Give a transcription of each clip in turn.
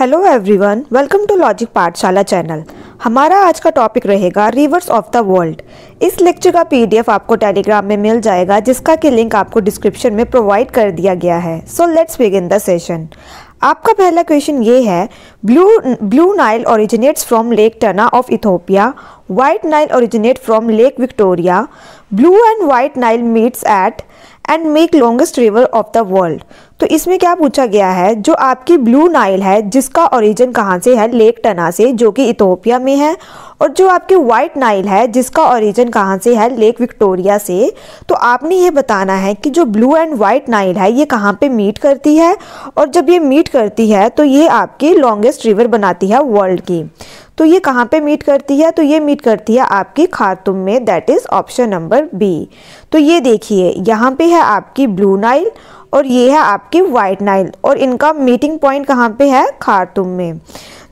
Hello everyone welcome to logic Pathshala channel हमारा आज का टॉपिक रहेगा रिवर्स ऑफ द वर्ल्ड इस लेक्चर का पीडीएफ आपको टेलीग्राम में मिल जाएगा जिसका कि लिंक आपको डिस्क्रिप्शन में प्रोवाइड कर दिया गया है so let's begin the session आपका पहला क्वेश्चन ये है blue blue Nile originates from lake Tana of Ethiopia white Nile originate from lake Victoria blue and white Nile meets at and make longest river of the world तो इसमें क्या पूछा गया है जो आपकी ब्लू नाइल है जिसका ओरिजिन कहाँ से है लेक टना से जो कि इथोपिया में है और जो आपकी वाइट नाइल है जिसका ओरिजिन कहाँ से है लेक विक्टोरिया से तो आपने ये बताना है कि जो ब्लू एंड वाइट नाइल है ये कहाँ पे मीट करती है और जब ये मीट करती है तो ये आपकी लॉन्गेस्ट रिवर बनाती है वर्ल्ड की तो ये कहाँ पे मीट करती है तो ये मीट करती है आपकी खातुम में that is option number B तो ये देखिए यहाँ पे है आपकी ब्लू नाइल और ये है आपकी वाइट नाइल और इनका मीटिंग पॉइंट कहाँ पे है खारतुम में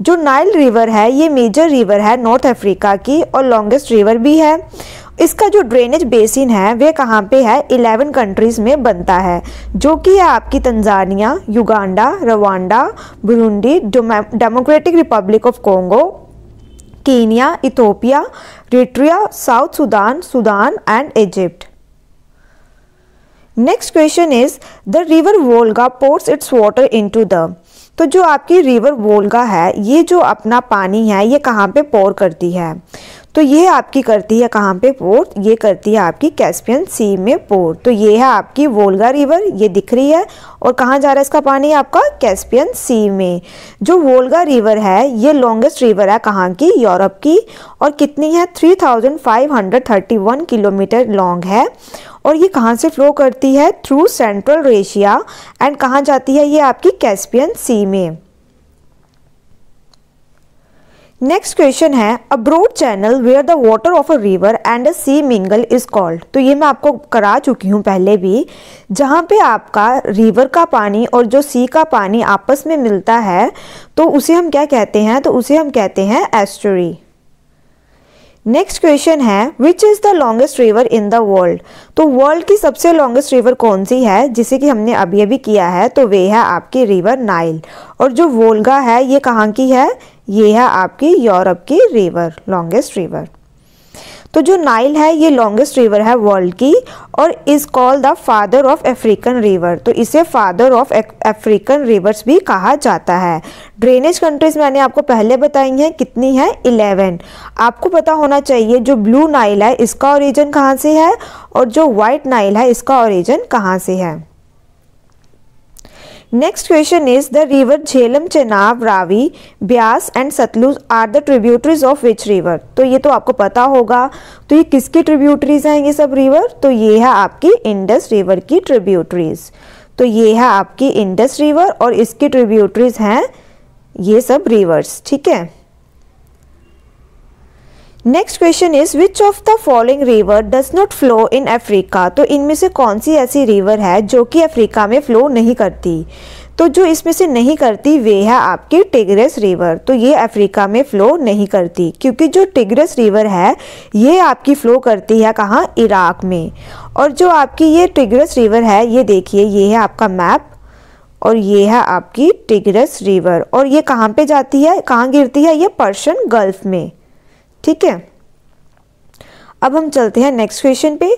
जो नाइल रिवर है ये मेजर रिवर है नॉर्थ अफ्रीका की और लॉन्गेस्ट रिवर भी है इसका जो ड्रेनेज बेसिन है वह कहाँ पे है 11 कंट्रीज़ में बनता है जो कि है आपकी Tanzania Uganda Rwanda Burundi Democratic Republic of Congo Kenya, Ethiopia Eritrea South Sudan Sudan and Egypt next question is the river Volga pours its water in to the तो जो आपकी रिवर वोल्गा है ये जो अपना पानी है ये कहाँ पे पोर करती है तो ये आपकी करती है कहाँ पे पोर्ट ये करती है आपकी कैस्पियन सी में पोर्ट तो ये है आपकी वोल्गा रिवर ये दिख रही है और कहाँ जा रहा है इसका पानी आपका कैस्पियन सी में जो वोल्गा रिवर है ये लॉन्गेस्ट रिवर है कहाँ की यूरोप की और कितनी है 3531 किलोमीटर लॉन्ग है और ये कहाँ से फ्लो करती है थ्रू सेंट्रल रेशिया एंड कहाँ जाती है ये आपकी कैस्पियन सी में नेक्स्ट क्वेश्चन है a broad channel where the water of a river and a sea mingle is called तो ये मैं आपको करा चुकी हूँ पहले भी जहाँ पे आपका रिवर का पानी और जो सी का पानी आपस में मिलता है तो उसे हम क्या कहते हैं तो उसे हम कहते हैं एस्टोरी नेक्स्ट क्वेश्चन है which is the longest river in the world तो वर्ल्ड की सबसे लॉन्गेस्ट रिवर कौन सी है जिसे कि हमने अभी अभी किया है तो वे है आपकी रिवर नाइल और जो वोल्गा है ये कहाँ की है ये है आपके यूरोप के रिवर लॉन्गेस्ट रिवर तो जो नाइल है ये लॉन्गेस्ट रिवर है वर्ल्ड की और is called the father of African river तो इसे फादर ऑफ अफ्रीकन रिवर्स भी कहा जाता है ड्रेनेज कंट्रीज मैंने आपको पहले बताई हैं कितनी है इलेवन आपको पता होना चाहिए जो ब्लू नाइल है इसका ओरिजिन कहाँ से है और जो वाइट नाइल है इसका ओरिजिन कहाँ से है next question is the river Jhelum Chenab Ravi Beas and Sutlej are the tributaries of which river तो ये तो आपको पता होगा तो ये किसकी ट्रिब्यूटरीज हैं ये सब रिवर तो ये है आपकी इंडस रिवर की ट्रिब्यूटरीज तो ये है आपकी इंडस रिवर और इसकी ट्रिब्यूटरीज हैं ये सब रिवर्स ठीक है next question is which of the following river does not flow in Africa तो इनमें से कौन सी ऐसी रिवर है जो कि अफ्रीका में फ्लो नहीं करती तो जो इसमें से नहीं करती वे है आपकी टिग्रेस रिवर तो ये अफ्रीका में फ़्लो नहीं करती क्योंकि जो टिग्रेस रिवर है ये आपकी फ़्लो करती है कहाँ इराक में और जो आपकी ये टिग्रेस रिवर है ये देखिए ये है आपका मैप और ये है आपकी टिग्रेस रिवर और ये कहाँ पे जाती है कहाँ गिरती है ये पर्शियन गल्फ़ में ठीक है अब हम चलते हैं नेक्स्ट क्वेश्चन पे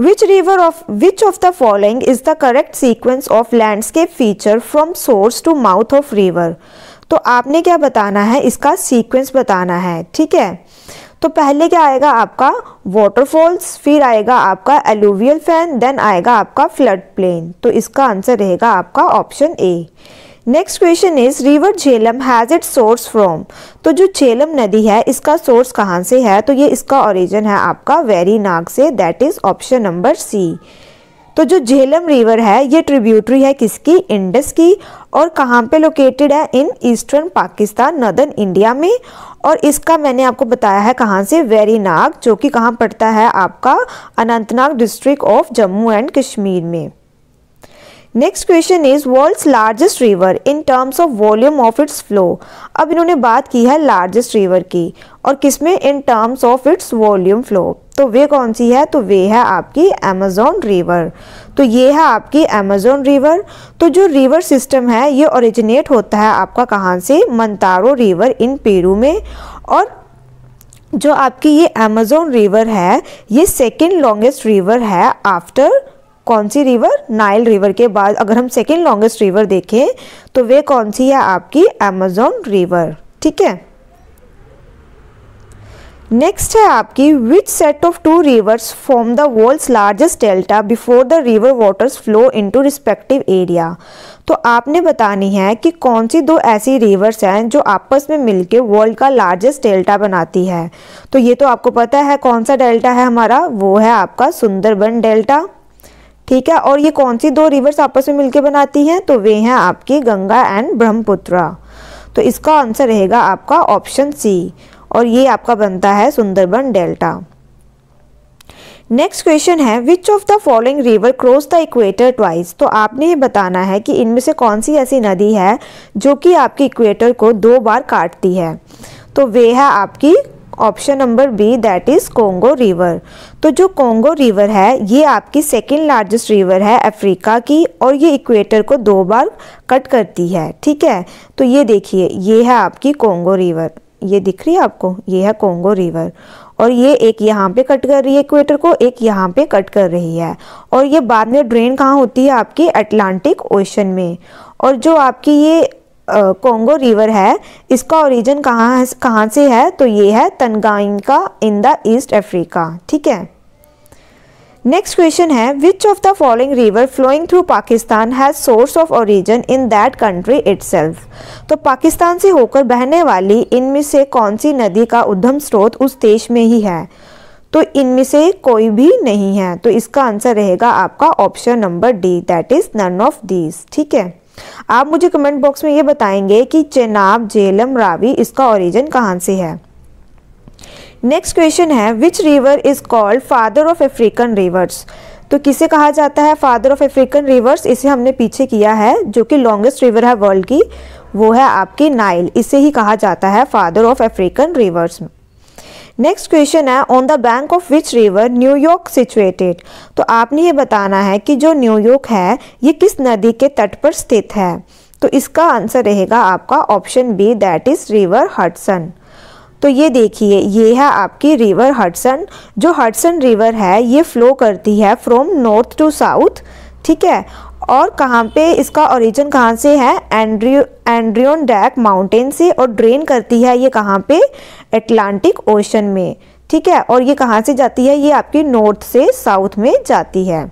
which river of which of the following is the correct sequence of landscape feature from source to mouth of river तो आपने क्या बताना है इसका सीक्वेंस बताना है ठीक है तो पहले क्या आएगा आपका वाटरफॉल्स फिर आएगा आपका एलुवियल फैन देन आएगा आपका फ्लड प्लेन तो इसका आंसर रहेगा आपका option A next question is river Jhelum has it source from तो जो झेलम नदी है इसका सोर्स कहाँ से है तो ये इसका ओरिजिन है आपका वेरी नाग से that is option number C तो जो झेलम रिवर है ये ट्रिब्यूटरी है किसकी इंडस की और कहाँ पे लोकेटेड है in eastern Pakistan northern India में और इसका मैंने आपको बताया है कहाँ से नाग जो कि कहाँ पड़ता है आपका Anantnag district of Jammu and Kashmir में next question is world's largest river in terms of volume of its flow अब इन्होंने बात की है लार्जेस्ट रिवर की और किसमें in terms of its volume flow तो वे कौन सी है तो वे है आपकी अमेजोन रिवर तो ये है आपकी अमेजोन रिवर तो जो रिवर सिस्टम है ये ओरिजिनेट होता है आपका कहाँ से मंतारो रिवर इन पेरू में और जो आपकी ये अमेजोन रिवर है ये सेकेंड लॉन्गेस्ट रिवर है आफ्टर कौन सी रिवर नाइल रिवर के बाद अगर हम सेकेंड लॉन्गेस्ट रिवर देखें तो वे कौन सी है आपकी अमेजोन रिवर ठीक है नेक्स्ट है आपकी which set of two rivers form the world's largest delta before the river waters flow into respective area तो आपने बतानी है कि कौन सी दो ऐसी रिवर्स हैं जो आपस में मिलके वर्ल्ड का लार्जेस्ट डेल्टा बनाती है तो ये तो आपको पता है कौन सा डेल्टा है हमारा वो है आपका सुंदरबन डेल्टा ठीक है और ये कौन सी दो रिवर्स आपस में मिलकर बनाती हैं तो वे हैं आपकी गंगा एंड ब्रह्मपुत्र तो इसका आंसर रहेगा आपका ऑप्शन सी और ये आपका बनता है सुंदरबन डेल्टा नेक्स्ट क्वेश्चन है which of the following river cross the equator twice तो आपने ये बताना है कि इनमें से कौन सी ऐसी नदी है जो कि आपके इक्वेटर को दो बार काटती है तो वे है आपकी option number B that is Congo river तो जो कोंगो रिवर है ये आपकी सेकेंड लार्जेस्ट रिवर है अफ्रीका की और ये इक्वेटर को दो बार कट करती है ठीक है तो ये देखिए ये है आपकी कोंगो रिवर ये दिख रही है आपको ये है कोंगो रिवर और ये एक यहाँ पे कट कर रही है इक्वेटर को एक यहाँ पे कट कर रही है और ये बाद में ड्रेन कहाँ होती है आपकी अटलांटिक ओशन में और जो आपकी ये कोंगो रिवर है इसका ओरिजिन कहाँ कहाँ से है तो ये है Tanganyika in the east Africa ठीक है नेक्स्ट क्वेश्चन है which of the following river flowing through Pakistan has source of origin in that country itself तो पाकिस्तान से होकर बहने वाली इनमें से कौन सी नदी का उद्गम स्रोत उस देश में ही है तो इनमें से कोई भी नहीं है तो इसका आंसर रहेगा आपका option number D that is none of these ठीक है आप मुझे कमेंट बॉक्स में ये बताएंगे कि चेनाब झेलम रावी इसका ओरिजिन कहाँ से है नेक्स्ट क्वेश्चन है which river is called father of African rivers तो किसे कहा जाता है फादर ऑफ अफ्रीकन रिवर्स इसे हमने पीछे किया है जो कि लॉन्गेस्ट रिवर है वर्ल्ड की वो है आपकी नाइल इसे ही कहा जाता है father of African rivers next question है on the bank of which river New York situated तो आपने ये बताना है कि जो न्यूयॉर्क है ये किस नदी के तट पर स्थित है तो इसका आंसर रहेगा आपका option B that is river Hudson तो ये देखिए ये है आपकी रिवर हटसन जो हटसन रिवर है ये फ्लो करती है फ्रॉम नॉर्थ टू साउथ ठीक है और कहाँ पे इसका ओरिजिन कहाँ से है एंड्रियो डैक माउंटेन से और ड्रेन करती है ये कहाँ पे अटलांटिक ओशन में ठीक है और ये कहाँ से जाती है ये आपकी नॉर्थ से साउथ में जाती है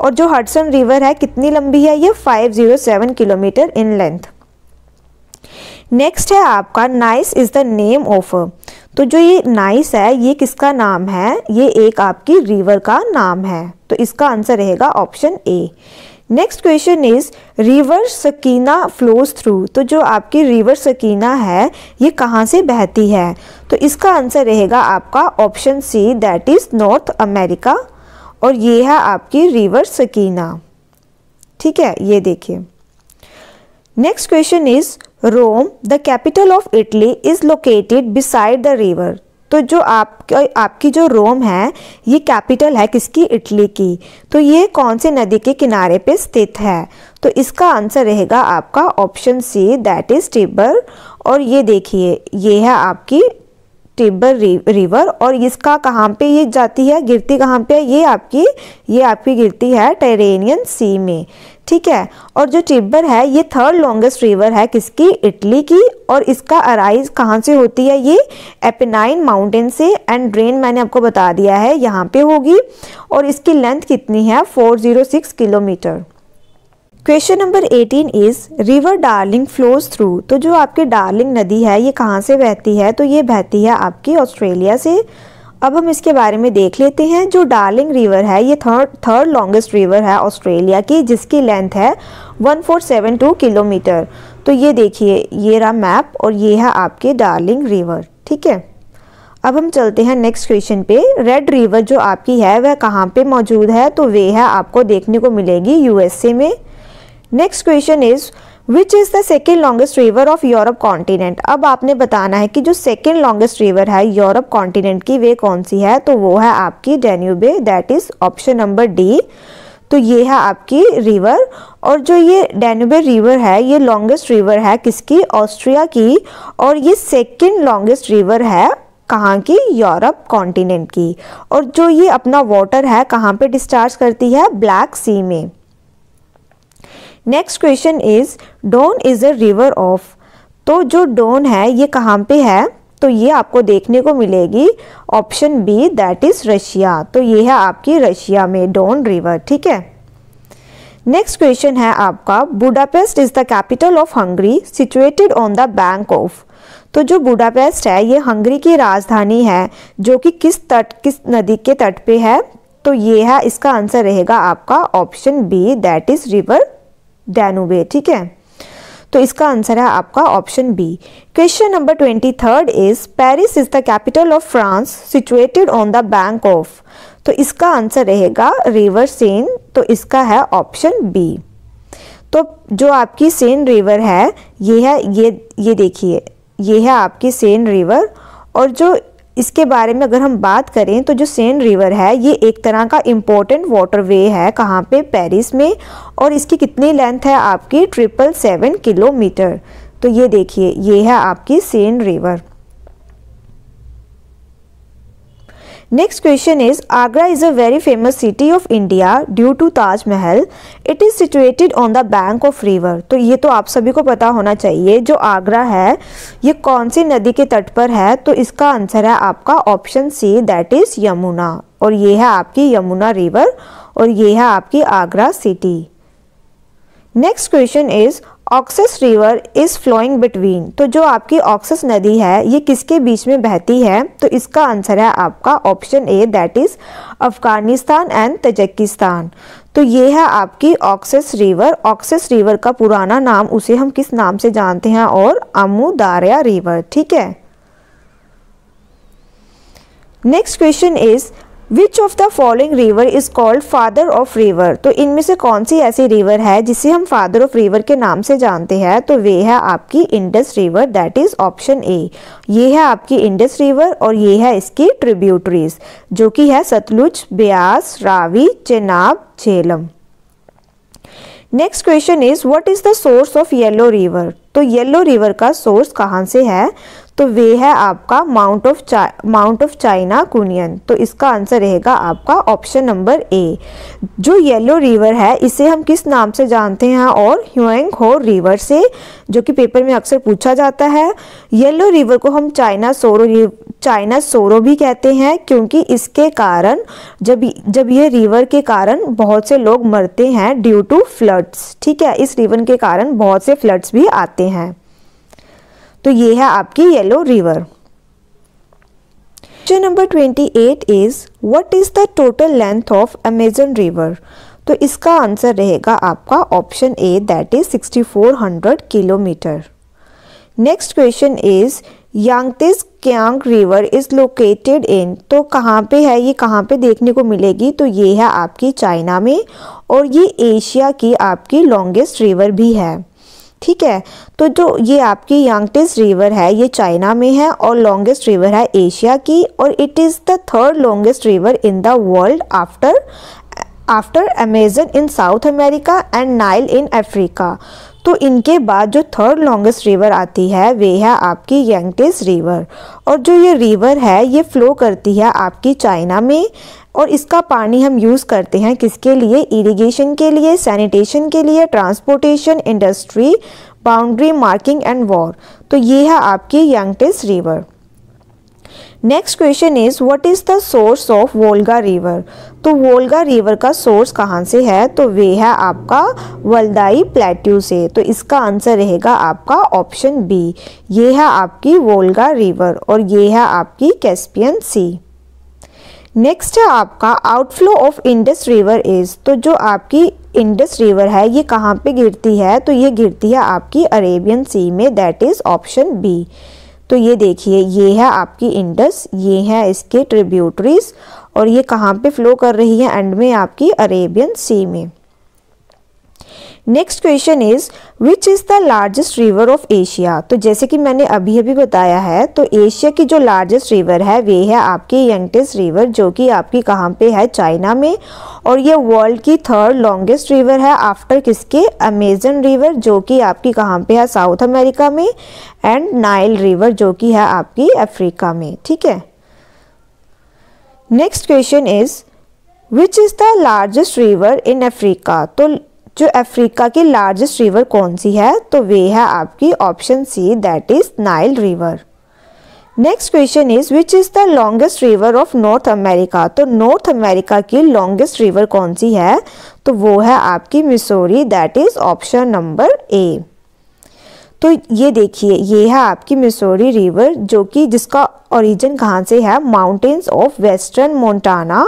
और जो हडसन रिवर है कितनी लंबी है ये 507 किलोमीटर इन लेंथ नेक्स्ट है आपका Nice is the name of तो जो ये नाइस है ये किसका नाम है ये एक आपकी रिवर का नाम है तो इसका आंसर रहेगा option A next question is river Sakina flows through तो जो आपकी रिवर सकीना है ये कहाँ से बहती है तो इसका आंसर रहेगा आपका option C that is North America और ये है आपकी रिवर सकीना ठीक है ये देखिए next question is Rome the capital of Italy is located beside the river तो जो आप आपकी जो रोम है ये कैपिटल है किसकी इटली की तो ये कौन से नदी के किनारे पे स्थित है तो इसका आंसर रहेगा आपका option C that is Tiber और ये देखिए ये है आपकी टिबर रिवर और इसका कहाँ पे ये जाती है गिरती कहाँ पे है ये आपकी ये आपकी गिरती है टेरेनियन सी में ठीक है और जो टिब्बर है ये थर्ड लॉन्गेस्ट रिवर है किसकी इटली की और इसका अराइज कहाँ से होती है ये एपेनाइन माउंटेन से एंड ड्रेन मैंने आपको बता दिया है यहाँ पे होगी और इसकी लेंथ कितनी है 406 kilometre question number 18 is river Darling flows through तो जो आपकी डार्लिंग नदी है ये कहाँ से बहती है तो ये बहती है आपकी ऑस्ट्रेलिया से अब हम इसके बारे में देख लेते हैं जो डार्लिंग रिवर है ये थर्ड थर्ड लॉन्गेस्ट रिवर है ऑस्ट्रेलिया की जिसकी लेंथ है 1472 किलोमीटर तो ये देखिए ये रहा मैप और ये है आपके डार्लिंग रिवर ठीक है अब हम चलते हैं नेक्स्ट क्वेश्चन पे रेड रिवर जो आपकी है वह कहाँ पे मौजूद है तो वे है आपको देखने को मिलेगी यूएसए में next question is which is the second longest river of Europe continent अब आपने बताना है कि जो सेकेंड लॉन्गेस्ट रिवर है यूरोप कॉन्टिनेंट की वे कौन सी है तो वो है आपकी Danube that is option number D तो ये है आपकी रिवर और जो ये डेन्यूबे रिवर है ये लॉन्गेस्ट रिवर है किसकी ऑस्ट्रिया की और ये सेकेंड लॉन्गेस्ट रिवर है कहाँ की यूरोप कॉन्टिनेंट की और जो ये अपना वाटर है कहाँ पे डिस्चार्ज करती है ब्लैक सी में next question is Don is a river of तो जो डोन है ये कहाँ पे है तो ये आपको देखने को मिलेगी option B that is Russia तो ये है आपकी रशिया में डोन रिवर ठीक है नेक्स्ट क्वेश्चन है आपका Budapest is the capital of Hungary situated on the bank of तो जो बुडापेस्ट है ये हंगरी की राजधानी है जो कि किस तट किस नदी के तट पे है तो ये है इसका आंसर रहेगा आपका option B that is river Danube ठीक है तो इसका आंसर है आपका option B question number twenty third is Paris is the capital of France situated on the bank of तो इसका आंसर रहेगा रिवर सेन तो इसका है ऑप्शन बी तो जो आपकी सेन रिवर है ये है ये ये देखिए ये है आपकी सेन रिवर और जो इसके बारे में अगर हम बात करें तो जो सेन रिवर है ये एक तरह का इम्पोर्टेंट वाटर वे है कहाँ पे पेरिस में और इसकी कितनी लेंथ है आपकी ट्रिपल सेवन किलोमीटर तो ये देखिए ये है आपकी Seine river Next question is Agra is a very famous city of India due to Taj Mahal. It is situated on the bank of river. तो ये तो आप सभी को पता होना चाहिए जो आगरा है ये कौन सी नदी के तट पर है तो इसका आंसर है आपका option C that is Yamuna और ये है आपकी यमुना रिवर और ये है आपकी Agra city next question is Oxus river is flowing between तो जो आपकी ऑक्सेस नदी है ये किसके बीच में बहती है तो इसका आंसर है आपका option A that is Afghanistan and Tajikistan तो ये है आपकी ऑक्सेस रिवर ऑक्सेस रिवर का पुराना नाम उसे हम किस नाम से जानते हैं और अमुदारिया रिवर ठीक है next question is which of the following river is called father of river तो इनमें से कौन सी ऐसी रिवर है जिसे हम फादर ऑफ रिवर के नाम से जानते हैं तो वे है आपकी Indus river that is option A ये है आपकी इंडस रिवर और ये है इसकी ट्रिब्यूटरीज जो कि है Sutlej Beas Ravi Chenab Jhelum next question is what is the source of yellow river तो येलो रिवर का सोर्स कहाँ से है तो वे है आपका mount of mount of China Kunlun तो इसका आंसर रहेगा आपका ऑप्शन नंबर ए जो येलो रिवर है इसे हम किस नाम से जानते हैं और ह्यूएंग हो रिवर से जो कि पेपर में अक्सर पूछा जाता है येलो रिवर को हम चाइना सोरो चाइना सोरो भी कहते हैं क्योंकि इसके कारण जब जब ये रिवर के कारण बहुत से लोग मरते हैं ड्यू टू फ्लड्स ठीक है इस रिवर के कारण बहुत से फ्लड्स भी आते हैं तो ये है आपकी yellow river question number twenty eight is what is the total length of Amazon river तो इसका आंसर रहेगा आपका option A that is 6400 kilometre next question is Yangtze Kiang river is located in तो कहाँ पे है ये कहाँ पे देखने को मिलेगी तो ये है आपकी चाइना में और ये एशिया की आपकी लॉन्गेस्ट रिवर भी है ठीक है तो जो ये आपकी यंगटेस्ट रिवर है ये चाइना में है और लॉन्गेस्ट रिवर है एशिया की और it is the third longest river in the world after after Amazon in South America and Nile in Africa तो इनके बाद जो थर्ड लॉन्गेस्ट रिवर आती है वे है आपकी यंगटेस्ट रिवर और जो ये रिवर है ये फ्लो करती है आपकी चाइना में और इसका पानी हम यूज़ करते हैं किसके लिए इरिगेशन के लिए सैनिटेशन के लिए transportation industry boundary marking and war तो ये है आपकी youngest river next question is what is the source of Volga river तो वोल्गा रिवर का सोर्स कहाँ से है तो वे है आपका वलदाई प्लेट्यू से तो इसका आंसर रहेगा आपका ऑप्शन बी ये है आपकी वोल्गा रिवर और ये है आपकी कैस्पियन सी नेक्स्ट है आपका outflow of Indus river is तो जो आपकी इंडस रिवर है ये कहाँ पे गिरती है तो ये गिरती है आपकी अरेबियन सी में दैट इज़ ऑप्शन बी तो ये देखिए ये है आपकी इंडस ये है इसके ट्रिब्यूटरीज और ये कहाँ पे फ्लो कर रही है एंड में आपकी अरेबियन सी में next question is which is the largest river of Asia तो जैसे कि मैंने अभी अभी बताया है तो एशिया की जो लार्जेस्ट रिवर है वे है आपकी यंगटेस्ट रिवर जो कि आपकी कहाँ पे है चाइना में और ये वर्ल्ड की थर्ड लॉन्गेस्ट रिवर है आफ्टर किसके अमेजन रिवर जो कि आपकी कहाँ पे है साउथ अमेरिका में एंड नाइल रिवर जो कि है आपकी अफ्रीका में ठीक है next question is which is the largest river in Africa तो जो अफ्रीका की लार्जेस्ट रिवर कौन सी है तो वे है आपकी option C that is Nile river next question is which is the longest river of North America तो नॉर्थ अमेरिका की लॉन्गेस्ट रिवर कौन सी है तो वो है आपकी Missouri that is option number A तो ये देखिए ये है आपकी मिसोरी रिवर जो कि जिसका ओरिजिन कहाँ से है माउंटेन्स ऑफ वेस्टर्न मोन्टाना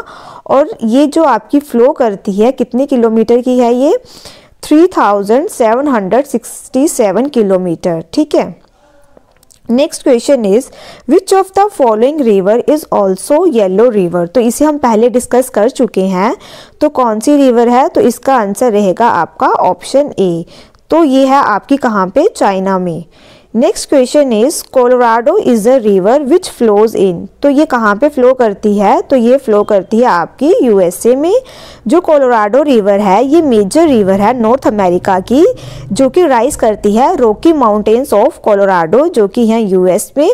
और ये जो आपकी फ्लो करती है कितने किलोमीटर की है ये 3767 किलोमीटर ठीक है next question is which of the following river is also yellow river तो इसे हम पहले डिस्कस कर चुके हैं तो कौन सी रिवर है तो इसका आंसर रहेगा आपका ऑप्शन ए तो ये है आपकी कहाँ पे चाइना में next question is Colorado is a river which flows in तो ये कहाँ पे फ्लो करती है तो ये फ्लो करती है आपकी यूएसए में जो कोलोराडो रिवर है ये मेजर रिवर है नॉर्थ अमेरिका की जो कि राइज करती है रॉकी माउंटेन्स ऑफ कोलोराडो जो कि है यूएस में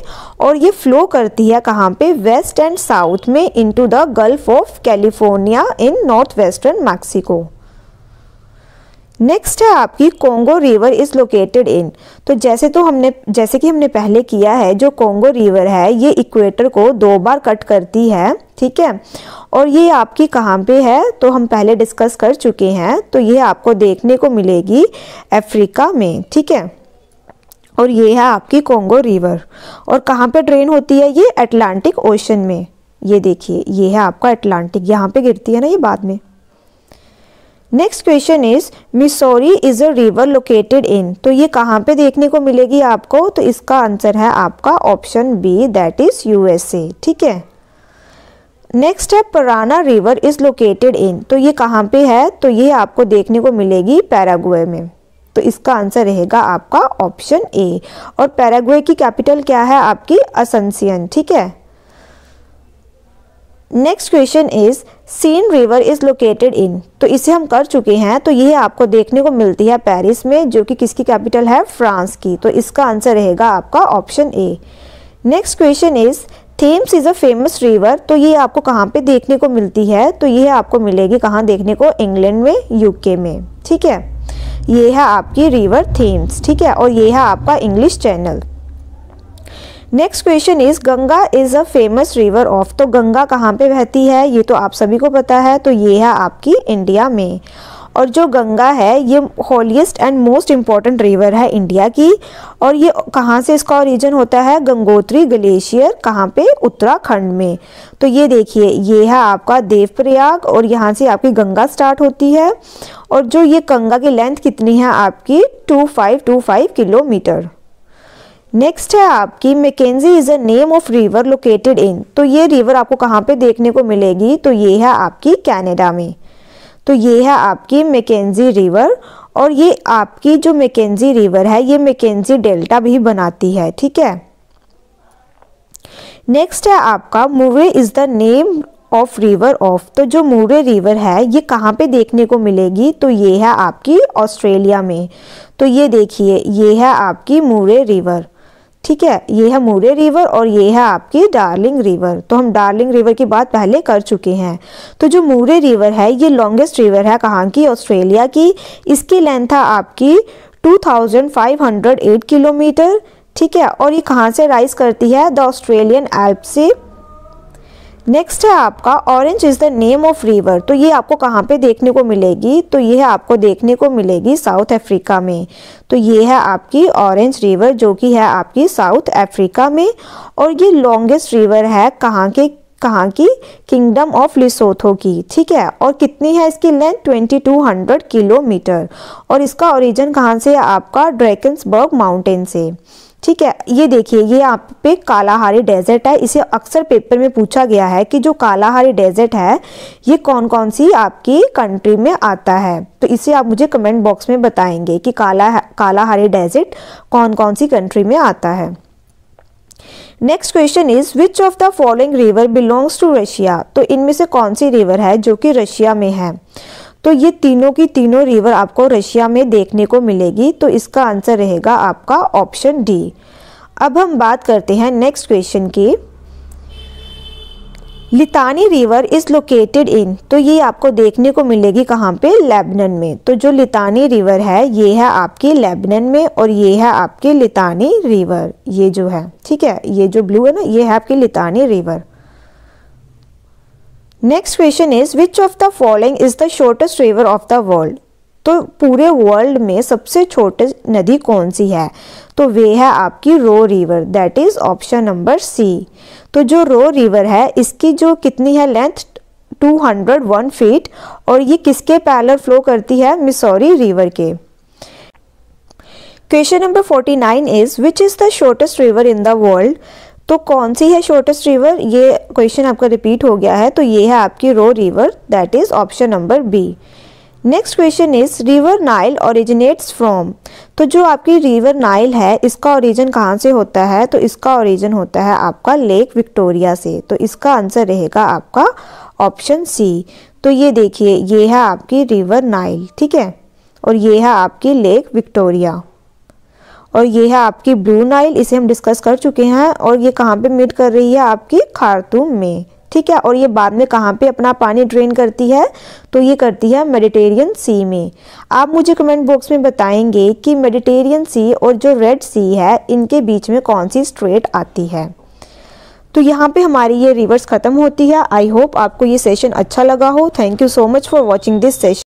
और ये फ्लो करती है कहाँ पे वेस्ट एंड साउथ में into the gulf of California in north western Mexico next है आपकी Congo river is located in तो जैसे तो हमने जैसे कि हमने पहले किया है जो कोंगो रिवर है ये इक्वेटर को दो बार कट करती है ठीक है और ये आपकी कहाँ पे है तो हम पहले डिस्कस कर चुके हैं तो ये आपको देखने को मिलेगी अफ्रीका में ठीक है और ये है आपकी कोंगो रिवर और कहाँ पे ड्रेन होती है ये अटलांटिक ओशन में ये देखिए ये है आपका अटलांटिक यहाँ पे गिरती है ना ये बाद में next question is Missouri is a river located in तो ये कहाँ पे देखने को मिलेगी आपको तो इसका आंसर है आपका option B that is USA ठीक है नेक्स्ट है Parana river is located in तो ये कहाँ पे है तो ये आपको देखने को मिलेगी पैरागुए में तो इसका आंसर रहेगा आपका ऑप्शन ए और पैरागुए की कैपिटल क्या है आपकी असंसियन ठीक है next question is Seine river is located in तो इसे हम कर चुके हैं तो यह आपको देखने को मिलती है पेरिस में जो कि किसकी कैपिटल है फ्रांस की तो इसका आंसर रहेगा आपका option A next question is Thames is a famous river तो ये आपको कहाँ पे देखने को मिलती है तो ये आपको मिलेगी कहाँ देखने को इंग्लैंड में यूके में ठीक है ये है आपकी रिवर थेम्स ठीक है और ये है आपका English channel next question is Ganga is a famous river of तो गंगा कहाँ पे बहती है ये तो आप सभी को पता है तो ये है आपकी इंडिया में और जो गंगा है ये holiest and most important river है इंडिया की और ये कहाँ से इसका ओरिजिन होता है गंगोत्री ग्लेशियर कहाँ पे उत्तराखंड में तो ये देखिए ये है आपका देवप्रयाग और यहाँ से आपकी गंगा स्टार्ट होती है और जो ये गंगा की लेंथ कितनी है आपकी two five two five kilometre next है आपकी Mackenzie is a name of river located in तो ये रिवर आपको कहाँ पे देखने को मिलेगी तो ये है आपकी कैनेडा में तो ये है आपकी मैकेजी रिवर और ये आपकी जो मैकेजी रिवर है ये मैकेजी डेल्टा भी बनाती है ठीक है नेक्स्ट है आपका Murray is the name of river of तो जो मूरे रिवर है ये कहाँ पे देखने को मिलेगी तो ये है आपकी ऑस्ट्रेलिया में तो ये देखिए ये है आपकी मूरे रिवर ठीक है ये है मूरे रिवर और ये है आपकी डार्लिंग रिवर तो हम डार्लिंग रिवर की बात पहले कर चुके हैं तो जो मूरे रिवर है ये लॉन्गेस्ट रिवर है कहाँ की ऑस्ट्रेलिया की इसकी लेंथ है आपकी 2508 किलोमीटर ठीक है और ये कहाँ से राइज करती है द ऑस्ट्रेलियन एल्प से नेक्स्ट है आपका orange is the name of river तो ये आपको कहाँ पे देखने को मिलेगी तो ये है आपको देखने को मिलेगी साउथ अफ्रीका में तो ये है आपकी ऑरेंज रिवर जो कि है आपकी साउथ अफ्रीका में और ये लॉन्गेस्ट रिवर है कहाँ के कहाँ की किंगडम ऑफ लिसोथो की ठीक है और कितनी है इसकी लेंथ 2200 किलोमीटर और इसका ओरिजिन कहाँ से है आपका ड्रैकन्सबर्ग माउंटेन से ठीक है ये देखिए ये आप पे कालाहारी डेजर्ट है इसे अक्सर पेपर में पूछा गया है कि जो कालाहारी डेजर्ट है ये कौन कौन सी आपकी कंट्री में आता है तो इसे आप मुझे कमेंट बॉक्स में बताएंगे कि काला कालाहारी डेजर्ट कौन कौन सी कंट्री में आता है next question is which of the following river belongs to Russia तो इनमें से कौन सी रिवर है जो कि रशिया में है तो ये तीनों की तीनों रिवर आपको रशिया में देखने को मिलेगी तो इसका आंसर रहेगा आपका ऑप्शन डी अब हम बात करते हैं नेक्स्ट क्वेश्चन की Litani river is located in तो ये आपको देखने को मिलेगी कहाँ पे लेबनन में तो जो लितानी रिवर है ये है आपकी लेबनन में और ये है आपकी लितानी रिवर ये जो है ठीक है ये जो ब्लू है ना ये है आपकी Litani river next question is which of the following is the shortest river of the world तो पूरे वर्ल्ड में सबसे छोटी नदी कौन सी है तो वे है आपकी Roe river that is option number C तो जो रो रिवर है इसकी जो कितनी है लेंथ 201 फीट और ये किसके पैलर फ्लो करती है मिसौरी रिवर के question number 49 is which is the shortest river in the world तो कौन सी है शॉर्टेस्ट रिवर ये क्वेश्चन आपका रिपीट हो गया है तो ये है आपकी Roe river that is option number B next question is river Nile originates from तो जो आपकी रिवर नाइल है इसका ओरिजिन कहाँ से होता है तो इसका ओरिजिन होता है आपका लेक विक्टोरिया से तो इसका आंसर रहेगा आपका ऑप्शन सी तो ये देखिए ये है आपकी रिवर नाइल ठीक है और ये है आपकी लेक विक्टोरिया और ये है आपकी ब्लू नाइल इसे हम डिस्कस कर चुके हैं और ये कहाँ पे मीट कर रही है आपकी खारतूम में ठीक है और ये बाद में कहाँ पे अपना पानी ड्रेन करती है तो ये करती है मेडिटेरियन सी में आप मुझे कमेंट बॉक्स में बताएंगे कि मेडिटेरियन सी और जो रेड सी है इनके बीच में कौन सी स्ट्रेट आती है तो यहाँ पे हमारी ये रिवर्स ख़त्म होती है आई होप आपको ये सेशन अच्छा लगा हो thank you so much for watching this session